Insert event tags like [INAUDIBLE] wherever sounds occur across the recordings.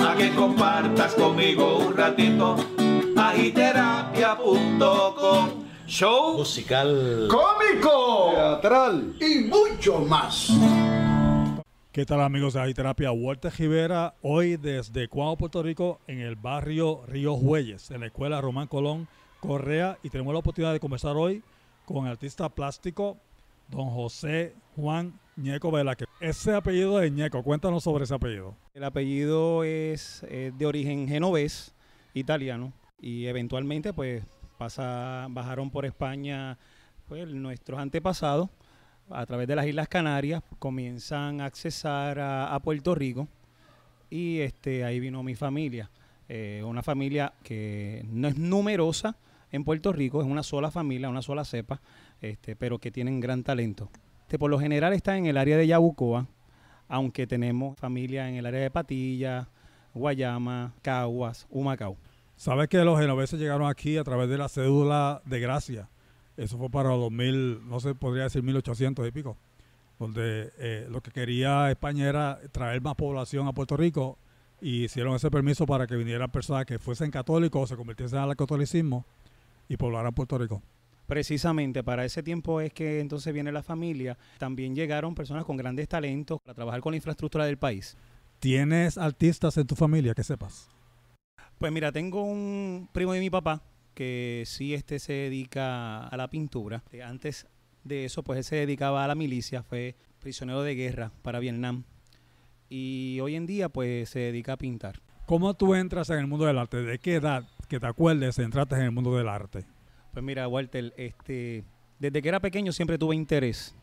a que compartas conmigo un ratito. Agiterapia.com Show musical, cómico, teatral y mucho más. ¿Qué tal amigos de Agiterapia? Walter Rivera, hoy desde Cuau, Puerto Rico, en el barrio Río Jueyes en la escuela Román Colón Correa, y tenemos la oportunidad de conversar hoy con artista plástico don José Juan Ñeco Velázquez. Ese apellido de Ñeco, cuéntanos sobre ese apellido. El apellido es, eh, de origen genovés, italiano, y eventualmente pues bajaron por España pues, nuestros antepasados a través de las Islas Canarias, comienzan a accesar a, Puerto Rico y este, ahí vino mi familia. Eh, una familia que no es numerosa, en Puerto Rico, es una sola familia, una sola cepa, este, pero que tienen gran talento. Este, por lo general está en el área de Yabucoa, aunque tenemos familia en el área de Patilla, Guayama, Caguas, Humacao. Sabes que los genoveses llegaron aquí a través de la cédula de gracia. Eso fue para los 2000, no sé, podría decir 1800 y pico, donde eh, lo que quería España era traer más población a Puerto Rico y hicieron ese permiso para que vinieran personas que fuesen católicos o se convirtiesen al catolicismo y a Puerto Rico. Precisamente para ese tiempo es que entonces viene la familia. También llegaron personas con grandes talentos para trabajar con la infraestructura del país. ¿Tienes artistas en tu familia que sepas? Pues mira, tengo un primo de mi papá que sí este se dedica a la pintura. Eh, antes de eso, pues él se dedicaba a la milicia, fue prisionero de guerra para Vietnam. Y hoy en día, pues se dedica a pintar. ¿Cómo tú entras en el mundo del arte? ¿De qué edad que te acuerdes entraste en el mundo del arte? Pues mira, Walter, este, desde que era pequeño siempre tuve interés.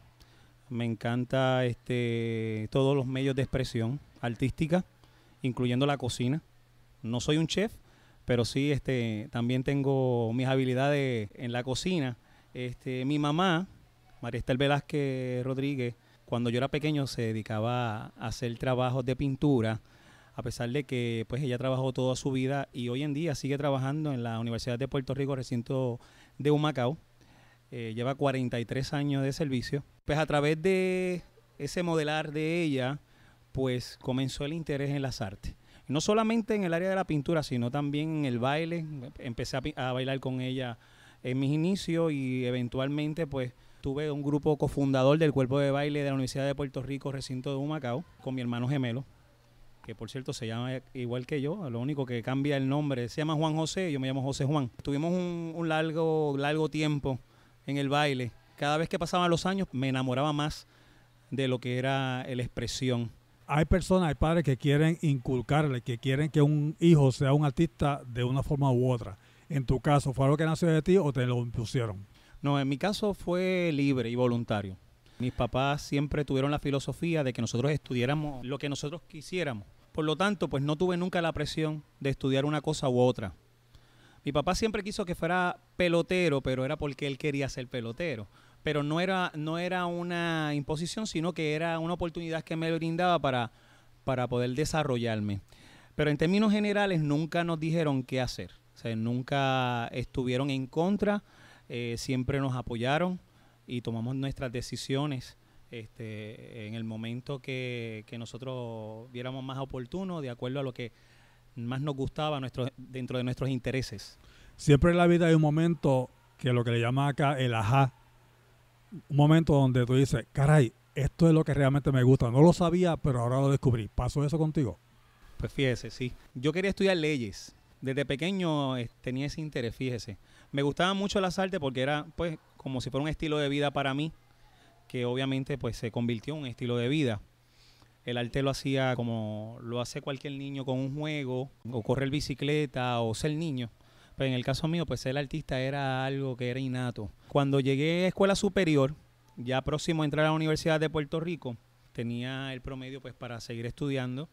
Me encanta este, todos los medios de expresión artística, incluyendo la cocina. No soy un chef, pero sí este, también tengo mis habilidades en la cocina. Este, mi mamá, María Velázquez Rodríguez, cuando yo era pequeño se dedicaba a hacer trabajos de pintura a pesar de que pues ella trabajó toda su vida y hoy en día sigue trabajando en la Universidad de Puerto Rico, recinto de Humacao. Eh, lleva 43 años de servicio. Pues a través de ese modelar de ella, pues comenzó el interés en las artes. No solamente en el área de la pintura, sino también en el baile. Empecé a, a bailar con ella en mis inicios y eventualmente pues tuve un grupo cofundador del cuerpo de baile de la Universidad de Puerto Rico, recinto de Humacao, con mi hermano gemelo que por cierto se llama igual que yo, lo único que cambia el nombre, se llama Juan José, yo me llamo José Juan. Tuvimos un, largo, largo tiempo en el baile. Cada vez que pasaban los años me enamoraba más de lo que era la expresión. Hay personas, hay padres que quieren inculcarle, que quieren que un hijo sea un artista de una forma u otra. En tu caso, ¿fue algo que nació de ti o te lo impusieron? No, en mi caso fue libre y voluntario. Mis papás siempre tuvieron la filosofía de que nosotros estudiáramos lo que nosotros quisiéramos por lo tanto, pues no tuve nunca la presión de estudiar una cosa u otra. Mi papá siempre quiso que fuera pelotero, pero era porque él quería ser pelotero. Pero no era, no era una imposición, sino que era una oportunidad que me brindaba para, para poder desarrollarme. Pero en términos generales nunca nos dijeron qué hacer. nunca estuvieron en contra, eh, siempre nos apoyaron y tomamos nuestras decisiones este, en el momento que, nosotros viéramos más oportuno, de acuerdo a lo que más nos gustaba nuestro, dentro de nuestros intereses. Siempre en la vida hay un momento que lo que le llaman acá el ajá, un momento donde tú dices, caray, esto es lo que realmente me gusta, no lo sabía, pero ahora lo descubrí. ¿Pasó eso contigo? Pues fíjese, sí. Yo quería estudiar leyes. Desde pequeño eh, tenía ese interés, fíjese. Me gustaba mucho las artes porque era, pues, como si fuera un estilo de vida para mí que obviamente pues se convirtió en un estilo de vida. El arte lo hacía como lo hace cualquier niño con un juego, o correr bicicleta, o ser niño. Pero en el caso mío, pues ser artista era algo que era innato. Cuando llegué a escuela superior, ya próximo a entrar a la Universidad de Puerto Rico, tenía el promedio pues para seguir estudiando.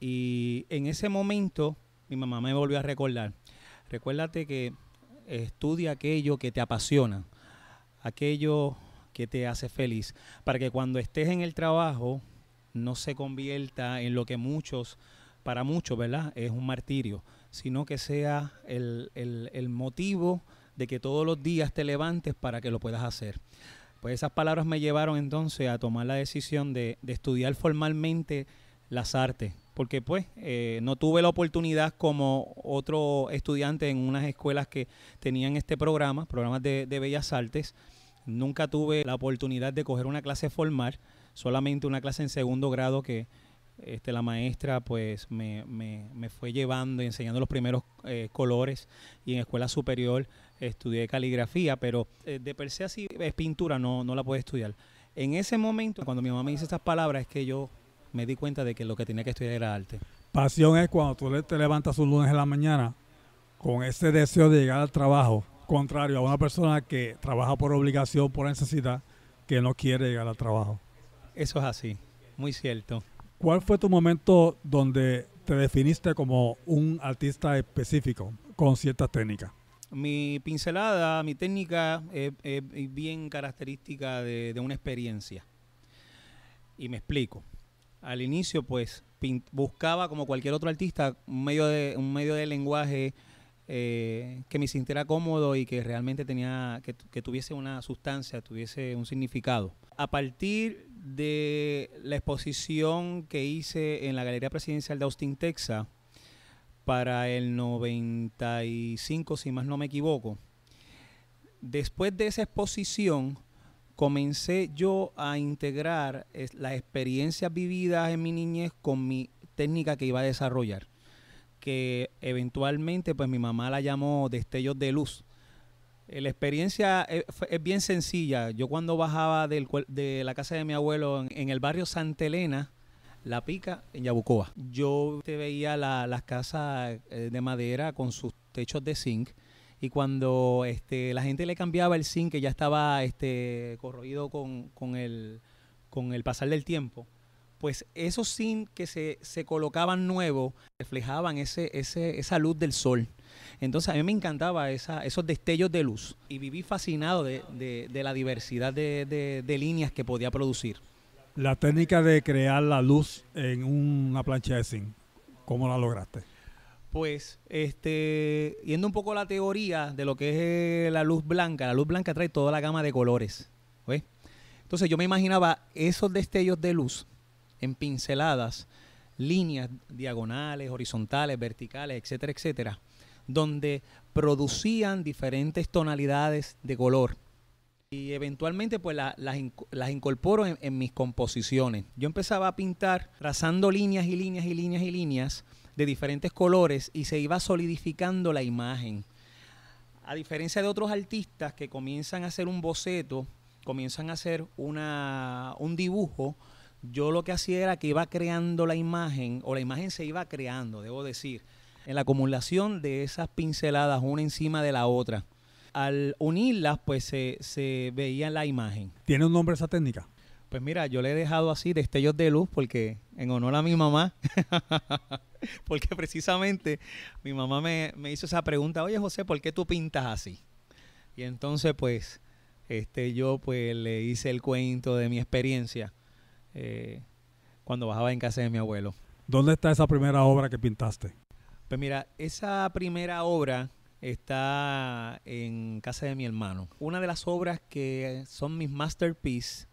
Y en ese momento, mi mamá me volvió a recordar. Recuérdate que estudia aquello que te apasiona, aquello que te hace feliz, para que cuando estés en el trabajo no se convierta en lo que muchos, para muchos, ¿verdad? Es un martirio, sino que sea el, el, motivo de que todos los días te levantes para que lo puedas hacer. Pues esas palabras me llevaron entonces a tomar la decisión de, de estudiar formalmente las artes, porque pues eh, no tuve la oportunidad como otro estudiante en unas escuelas que tenían este programa, programas de, de bellas artes, Nunca tuve la oportunidad de coger una clase formal, solamente una clase en segundo grado que este, la maestra pues me, fue llevando y enseñando los primeros eh, colores y en escuela superior estudié caligrafía, pero eh, de per se así es pintura, no, no la puedo estudiar. En ese momento, cuando mi mamá me dice estas palabras, es que yo me di cuenta de que lo que tenía que estudiar era arte. Pasión es cuando tú te levantas un lunes en la mañana con ese deseo de llegar al trabajo contrario a una persona que trabaja por obligación, por necesidad, que no quiere llegar al trabajo. Eso es así, muy cierto. ¿Cuál fue tu momento donde te definiste como un artista específico con ciertas técnicas? Mi pincelada, mi técnica es, bien característica de, una experiencia. Y me explico. Al inicio, pues, buscaba, como cualquier otro artista, medio de, un medio de lenguaje eh, que me sintiera cómodo y que realmente tenía, que, que, tuviese una sustancia, tuviese un significado. A partir de la exposición que hice en la Galería Presidencial de Austin, Texas, para el 95, si más no me equivoco, después de esa exposición, comencé yo a integrar las experiencias vividas en mi niñez con mi técnica que iba a desarrollar que eventualmente pues mi mamá la llamó destellos de luz. Eh, la experiencia eh, es, bien sencilla. Yo cuando bajaba de la casa de mi abuelo en, el barrio Santa Elena, La Pica, en Yabucoa, yo te veía las casas eh, de madera con sus techos de zinc y cuando este, la gente le cambiaba el zinc que ya estaba este, corroído con, con, el, con el pasar del tiempo, pues esos zinc que se, colocaban nuevos reflejaban ese, ese, esa luz del sol. Entonces a mí me encantaba esos destellos de luz y viví fascinado de, la diversidad de, líneas que podía producir. La técnica de crear la luz en una plancha de zinc, ¿cómo la lograste? Pues, este, yendo un poco a la teoría de lo que es eh, la luz blanca, la luz blanca trae toda la gama de colores. Entonces yo me imaginaba esos destellos de luz en pinceladas líneas diagonales, horizontales, verticales, etcétera, etcétera, donde producían diferentes tonalidades de color. Y eventualmente pues las, incorporo en, mis composiciones. Yo empezaba a pintar trazando líneas y líneas y líneas y líneas de diferentes colores y se iba solidificando la imagen. A diferencia de otros artistas que comienzan a hacer un boceto, comienzan a hacer una, un dibujo, yo lo que hacía era que iba creando la imagen, o la imagen se iba creando, debo decir, en la acumulación de esas pinceladas una encima de la otra. Al unirlas, pues se, veía la imagen. ¿Tiene un nombre esa técnica? Pues mira, yo le he dejado así destellos de luz porque en honor a mi mamá, [LAUGHS] porque precisamente mi mamá me, hizo esa pregunta, oye José, ¿por qué tú pintas así? Y entonces pues este, yo pues le hice el cuento de mi experiencia eh, cuando bajaba en casa de mi abuelo. ¿Dónde está esa primera obra que pintaste? Pues mira, esa primera obra está en casa de mi hermano. Una de las obras que son mis masterpieces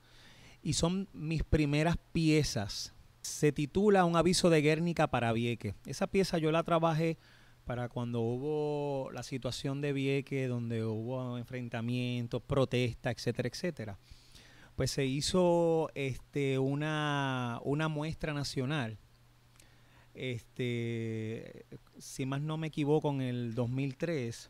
y son mis primeras piezas. Se titula Un aviso de Guernica para Vieque. Esa pieza yo la trabajé para cuando hubo la situación de Vieque, donde hubo enfrentamientos, protestas, etcétera, etcétera pues se hizo este, una, muestra nacional. Este, si más no me equivoco, en el 2003.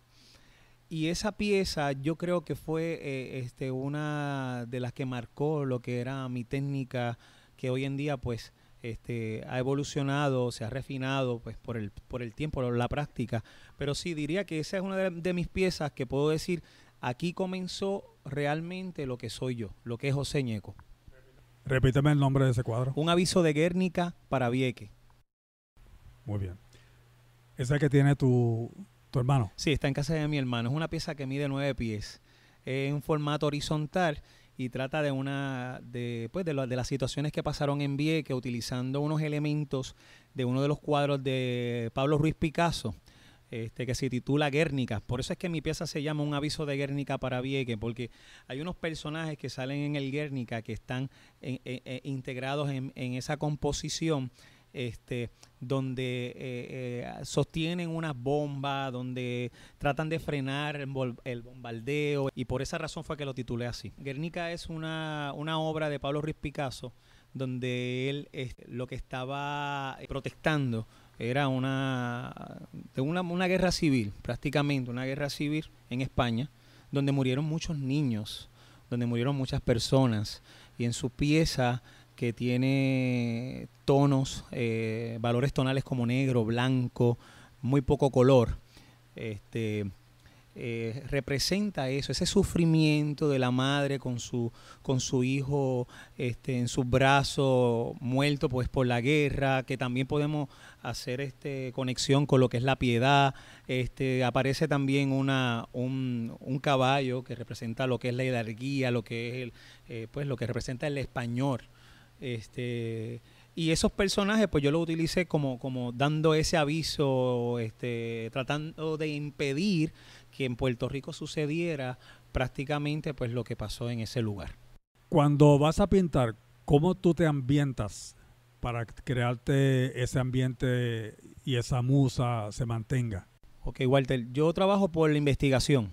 Y esa pieza yo creo que fue eh, este, una de las que marcó lo que era mi técnica, que hoy en día pues este, ha evolucionado, se ha refinado pues, por, el, por el tiempo, la práctica. Pero sí, diría que esa es una de mis piezas que puedo decir, aquí comenzó realmente lo que soy yo, lo que es José Ñeco. Repíteme el nombre de ese cuadro. Un aviso de Guernica para Vieque. Muy bien. ¿Esa que tiene tu, hermano. Sí, está en casa de mi hermano. Es una pieza que mide nueve pies. Es un formato horizontal y trata de una de, pues, de las situaciones que pasaron en Vieque utilizando unos elementos de uno de los cuadros de Pablo Ruiz Picasso este, que se titula Guernica. Por eso es que mi pieza se llama Un aviso de Guernica para Vieque. porque hay unos personajes que salen en el Guernica que están integrados en, esa composición. Este, donde eh, eh, sostienen una bomba, donde tratan de frenar el, bombardeo, y por esa razón fue que lo titulé así. Guernica es una, obra de Pablo Ruiz Picasso, donde él lo que estaba protestando era una, una, guerra civil, prácticamente una guerra civil en España, donde murieron muchos niños, donde murieron muchas personas. Y en su pieza, que tiene tonos, eh, valores tonales como negro, blanco, muy poco color, este, eh, representa eso, ese sufrimiento de la madre con su, con su hijo este, en sus brazos, muerto pues por la guerra, que también podemos hacer este, conexión con lo que es la piedad. Este, aparece también una, un, un caballo que representa lo que es la hidalguía, lo que es eh, pues lo que representa el español. Este, y esos personajes, pues yo los utilicé como, como dando ese aviso, este, tratando de impedir que en Puerto Rico sucediera prácticamente pues lo que pasó en ese lugar. Cuando vas a pintar, ¿cómo tú te ambientas para crearte ese ambiente y esa musa se mantenga? Ok, Walter, yo trabajo por la investigación.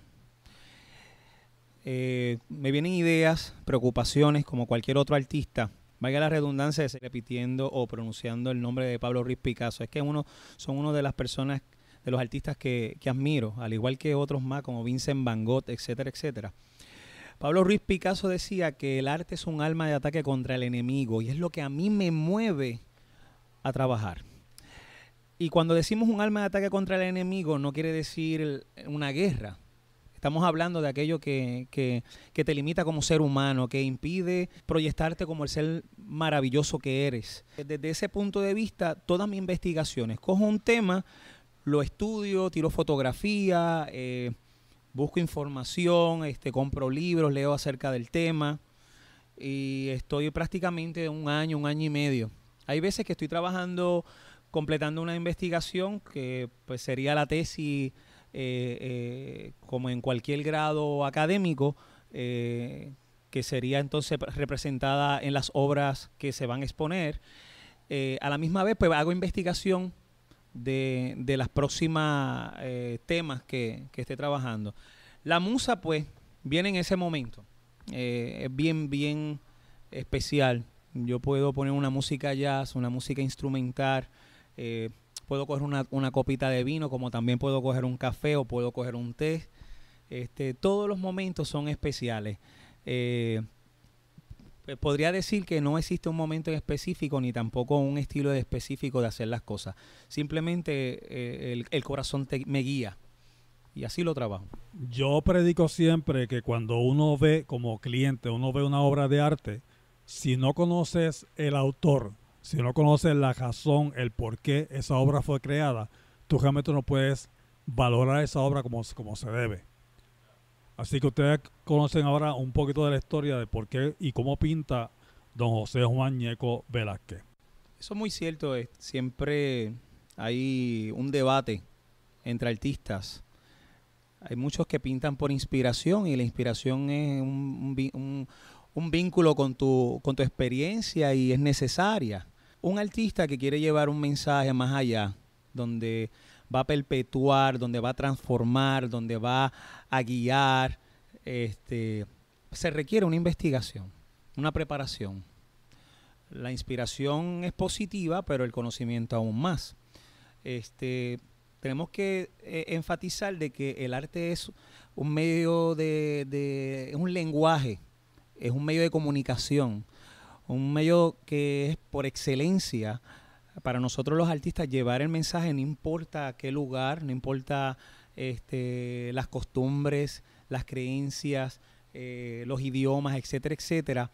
Eh, me vienen ideas, preocupaciones, como cualquier otro artista. Vaya la redundancia, de repitiendo o pronunciando el nombre de Pablo Ruiz Picasso. Es que uno, son uno de las personas, de los artistas que, que admiro, al igual que otros más como Vincent Van Gogh, etcétera, etcétera. Pablo Ruiz Picasso decía que el arte es un alma de ataque contra el enemigo y es lo que a mí me mueve a trabajar. Y cuando decimos un alma de ataque contra el enemigo no quiere decir una guerra, Estamos hablando de aquello que, te limita como ser humano, que impide proyectarte como el ser maravilloso que eres. Desde ese punto de vista, todas mis investigaciones, cojo un tema, lo estudio, tiro fotografía, eh, busco información, este, compro libros, leo acerca del tema y estoy prácticamente un año, un año y medio. Hay veces que estoy trabajando, completando una investigación que pues, sería la tesis eh, eh, como en cualquier grado académico, eh, que sería entonces representada en las obras que se van a exponer. a la misma vez, pues hago investigación de, de las próximas temas que, que esté trabajando. La musa, pues, viene en ese momento. es bien, bien especial. Yo puedo poner una música jazz, una música instrumental, puedo coger una, copita de vino, como también puedo coger un café o puedo coger un té. Este, todos los momentos son especiales. Eh, pues, podría decir que no existe un momento específico ni tampoco un estilo específico de hacer las cosas. Simplemente eh, el, corazón me guía y así lo trabajo. Yo predico siempre que cuando uno ve como cliente, uno ve una obra de arte, si no conoces el autor, si no conoces la razón, el por qué esa obra fue creada, tú realmente no puedes valorar esa obra como, como se debe. Así que ustedes conocen ahora un poquito de la historia de por qué y cómo pinta don José Juan Ñeco Velázquez. Eso es muy cierto, es eh. siempre hay un debate entre artistas. Hay muchos que pintan por inspiración y la inspiración es un, vínculo con tu, con tu experiencia y es necesaria un artista que quiere llevar un mensaje más allá, donde va a perpetuar, donde va a transformar, donde va a guiar, este, se requiere una investigación, una preparación. La inspiración es positiva, pero el conocimiento aún más. Este, tenemos que eh, enfatizar de que el arte es un medio de, de, es un lenguaje, es un medio de comunicación un medio que es por excelencia para nosotros los artistas llevar el mensaje, no importa qué lugar, no importa este, las costumbres, las creencias, eh, los idiomas, etcétera, etcétera.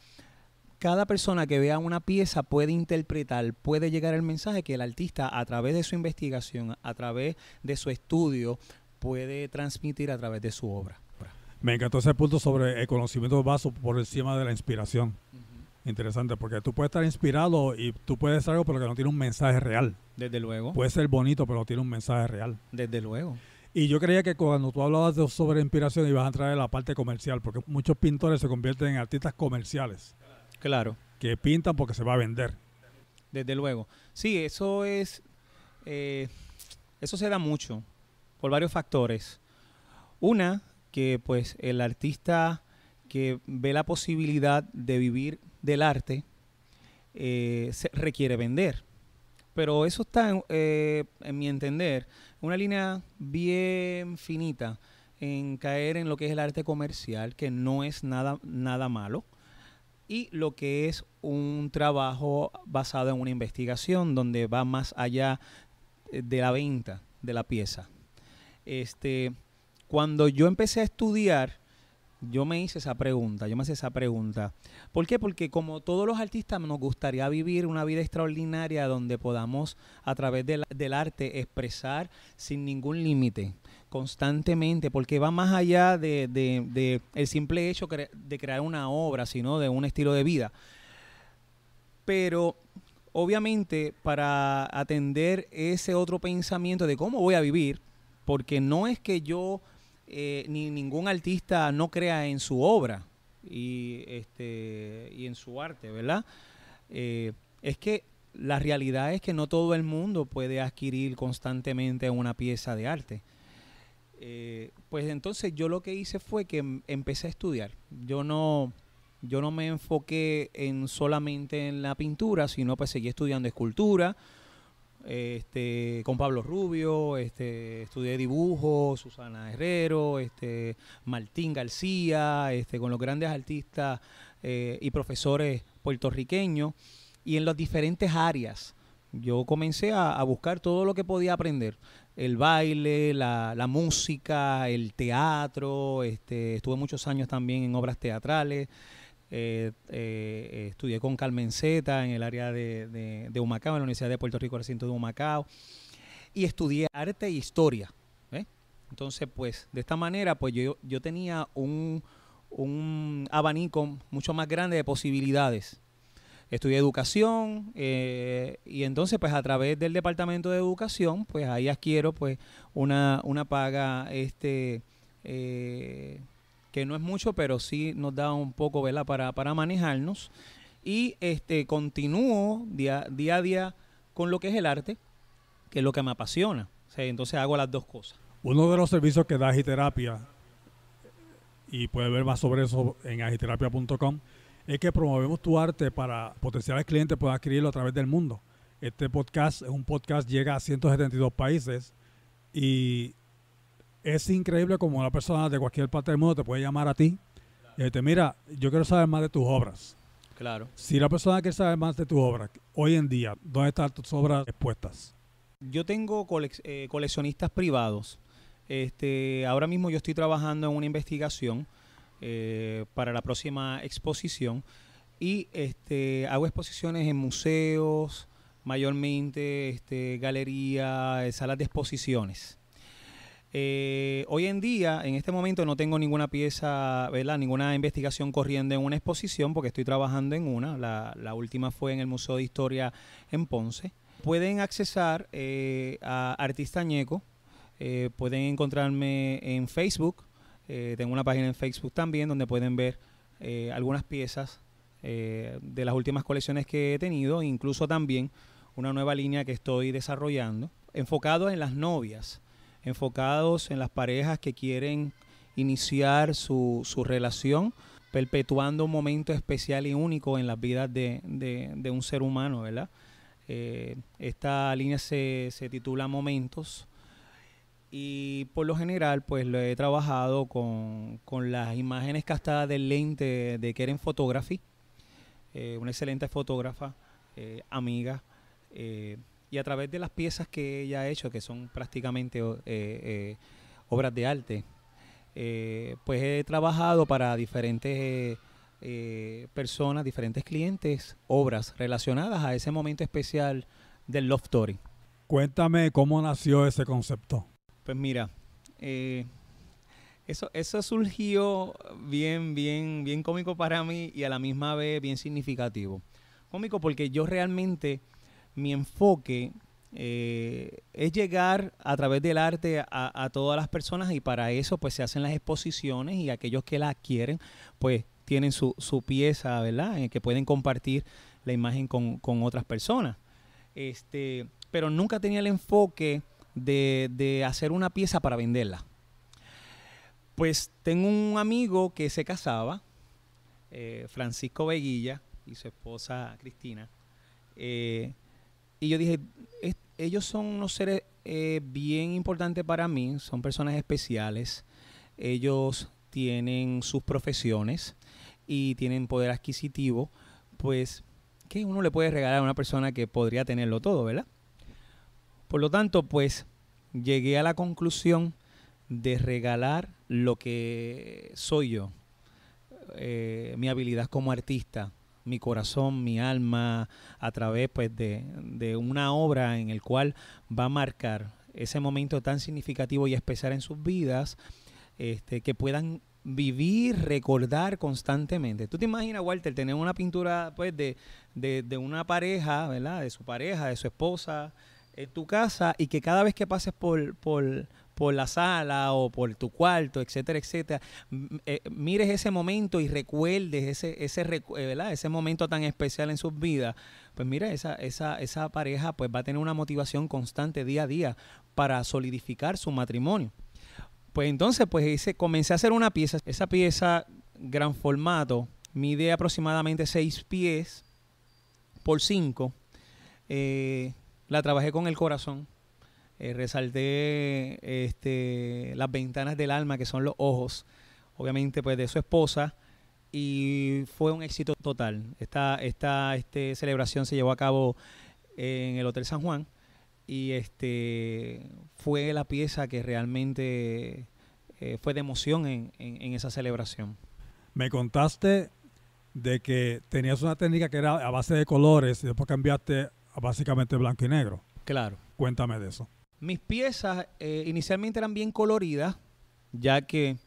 Cada persona que vea una pieza puede interpretar, puede llegar el mensaje que el artista a través de su investigación, a través de su estudio, puede transmitir a través de su obra. Me encantó ese punto sobre el conocimiento vaso por encima de la inspiración. Interesante, porque tú puedes estar inspirado y tú puedes hacer algo, pero que no tiene un mensaje real. Desde luego. Puede ser bonito, pero no tiene un mensaje real. Desde luego. Y yo creía que cuando tú hablabas de, sobre inspiración ibas a entrar en la parte comercial, porque muchos pintores se convierten en artistas comerciales. Claro. Que pintan porque se va a vender. Desde luego. Sí, eso es. Eh, eso se da mucho por varios factores. Una, que pues el artista que ve la posibilidad de vivir del arte, eh, se requiere vender. Pero eso está, eh, en, mi entender, una línea bien finita en caer en lo que es el arte comercial, que no es nada, nada malo, y lo que es un trabajo basado en una investigación, donde va más allá eh, de la venta de la pieza. Este, cuando yo empecé a estudiar yo me hice esa pregunta, yo me hice esa pregunta. ¿Por qué? Porque como todos los artistas nos gustaría vivir una vida extraordinaria donde podamos a través del, arte expresar sin ningún límite, constantemente, porque va más allá de, el simple hecho de crear una obra, sino de un estilo de vida. Pero obviamente para atender ese otro pensamiento de cómo voy a vivir, porque no es que yo eh, ni ningún artista no crea en su obra y, este, y en su arte, ¿verdad? Eh, es que la realidad es que no todo el mundo puede adquirir constantemente una pieza de arte. Eh, pues entonces yo lo que hice fue que em, empecé a estudiar. Yo no, yo no me enfoqué en solamente en la pintura, sino pues seguí estudiando escultura, este, con Pablo Rubio, este, estudié dibujo, Susana Herrero, este, Martín García, este, con los grandes artistas eh, y profesores puertorriqueños y en las diferentes áreas. Yo comencé a, buscar todo lo que podía aprender el baile, la, música, el teatro. Este, estuve muchos años también en obras teatrales. Eh, eh, estudié con Carmen Zeta en el área de, Humacao, en la Universidad de Puerto Rico, recinto de Humacao, y estudié arte e historia. ¿eh? Entonces, pues, de esta manera, pues yo, yo tenía un, abanico mucho más grande de posibilidades. Estudié educación y entonces, pues, a través del Departamento de Educación, pues, ahí adquiero, pues, una, paga, este que no es mucho, pero sí nos da un poco, ¿verdad?, para, manejarnos. Y este, continúo día, a día con lo que es el arte, que es lo que me apasiona. entonces hago las dos cosas. Uno de los servicios que da Agiterapia, y puedes ver más sobre eso en agiterapia.com, es que promovemos tu arte para potenciales clientes puedan adquirirlo a través del mundo. Este podcast es un podcast, llega a 172 países y es increíble como una persona de cualquier parte del mundo te puede llamar a ti y decirte, mira, yo quiero saber más de tus obras. Claro. Si la persona quiere saber más de tus obras, hoy en día, ¿dónde están tus obras expuestas? Yo tengo eh, coleccionistas privados. Este, ahora mismo yo estoy trabajando en una investigación eh, para la próxima exposición y este, hago exposiciones en museos, mayormente este, galerías, salas de exposiciones. Eh, hoy en día, en este momento, no tengo ninguna pieza, ¿verdad? Ninguna investigación corriendo en una exposición porque estoy trabajando en una. La, última fue en el Museo de Historia en Ponce. Pueden accesar eh, a Artista Ñeco. Eh, pueden encontrarme en Facebook. tengo una página en Facebook también donde pueden ver algunas piezas de las últimas colecciones que he tenido, incluso también una nueva línea que estoy desarrollando, enfocado en las novias enfocados en las parejas que quieren iniciar su, relación, perpetuando un momento especial y único en las vidas de, un ser humano, ¿verdad? Eh, esta línea se, titula Momentos y por lo general pues lo he trabajado con, las imágenes castadas del lente de Keren Photography, eh, una excelente fotógrafa, eh, amiga, y a través de las piezas que ella ha hecho, que son prácticamente eh, eh, obras de arte, eh, pues he trabajado para diferentes personas, diferentes clientes, obras relacionadas a ese momento especial del Love Story. Cuéntame cómo nació ese concepto. Pues mira, eso, eso surgió bien, bien, bien cómico para mí y a la misma vez bien significativo. Cómico porque yo realmente mi enfoque eh, es llegar a través del arte a, todas las personas y para eso pues se hacen las exposiciones y aquellos que la quieren pues tienen su, pieza, ¿verdad? En el que pueden compartir la imagen con, otras personas. Este, pero nunca tenía el enfoque de, hacer una pieza para venderla. Pues tengo un amigo que se casaba, eh, Francisco Veguilla y su esposa Cristina. Eh, y yo dije, ellos son unos seres eh, bien importantes para mí, son personas especiales, ellos tienen sus profesiones y tienen poder adquisitivo, pues, ¿qué uno le puede regalar a una persona que podría tenerlo todo, verdad? Por lo tanto, pues, llegué a la conclusión de regalar lo que soy yo, eh, mi habilidad como artista, mi corazón, mi alma, a través pues, de, una obra en el cual va a marcar ese momento tan significativo y especial en sus vidas, este, que puedan vivir, recordar constantemente. Tú te imaginas, Walter, tener una pintura pues, de, de, una pareja, ¿verdad? De su pareja, de su esposa, en tu casa, y que cada vez que pases por, por, por la sala o por tu cuarto, etcétera, etcétera, eh, mires ese momento y recuerdes ese, ese, eh, ese momento tan especial en sus vidas, pues mira, esa, esa, esa pareja pues va a tener una motivación constante día a día para solidificar su matrimonio. Pues entonces, pues hice, comencé a hacer una pieza, esa pieza gran formato, mide aproximadamente seis pies por 5. Eh, la trabajé con el corazón. Eh, resalté este, las ventanas del alma, que son los ojos, obviamente, pues de su esposa, y fue un éxito total. Esta, esta este, celebración se llevó a cabo en el Hotel San Juan y este, fue la pieza que realmente eh, fue de emoción en, en, en esa celebración. Me contaste de que tenías una técnica que era a base de colores y después cambiaste a básicamente blanco y negro. Claro. Cuéntame de eso. Mis piezas eh, inicialmente eran bien coloridas, ya que,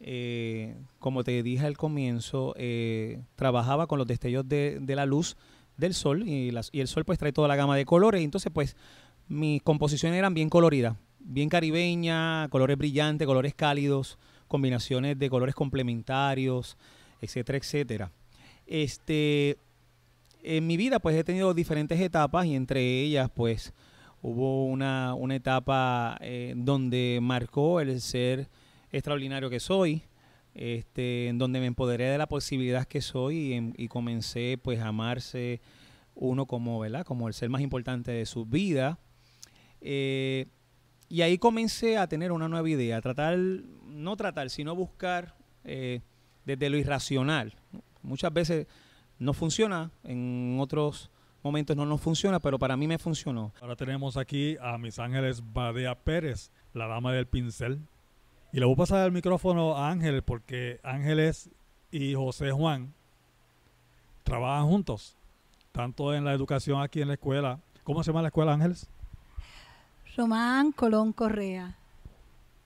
eh, como te dije al comienzo, eh, trabajaba con los destellos de, la luz del sol y, y, el sol pues trae toda la gama de colores. Entonces pues mis composiciones eran bien coloridas, bien caribeña, colores brillantes, colores cálidos, combinaciones de colores complementarios, etcétera, etcétera. Este, en mi vida pues he tenido diferentes etapas y entre ellas pues Hubo una, etapa eh, donde marcó el ser extraordinario que soy, este, en donde me empoderé de la posibilidad que soy em, y, comencé pues a amarse uno como, ¿verdad? como el ser más importante de su vida. Eh, y ahí comencé a tener una nueva idea, tratar, no tratar, sino buscar eh, desde lo irracional. Muchas veces no funciona, en otros momentos no nos funciona, pero para mí me funcionó. Ahora tenemos aquí a Mis Ángeles Badea Pérez, la dama del pincel. Y le voy a pasar el micrófono a Ángel porque Ángeles y José Juan trabajan juntos, tanto en la educación aquí en la escuela. ¿Cómo se llama la escuela, Ángeles? Román Colón Correa.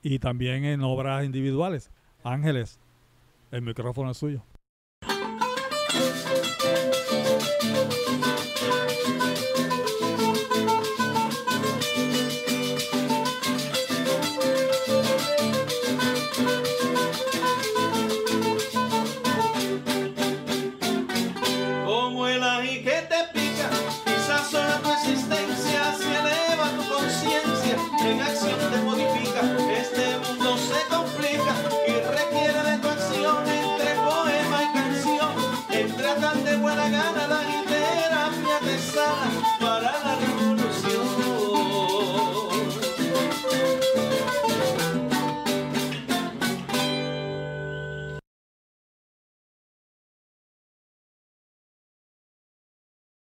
Y también en obras individuales. Ángeles, el micrófono es suyo.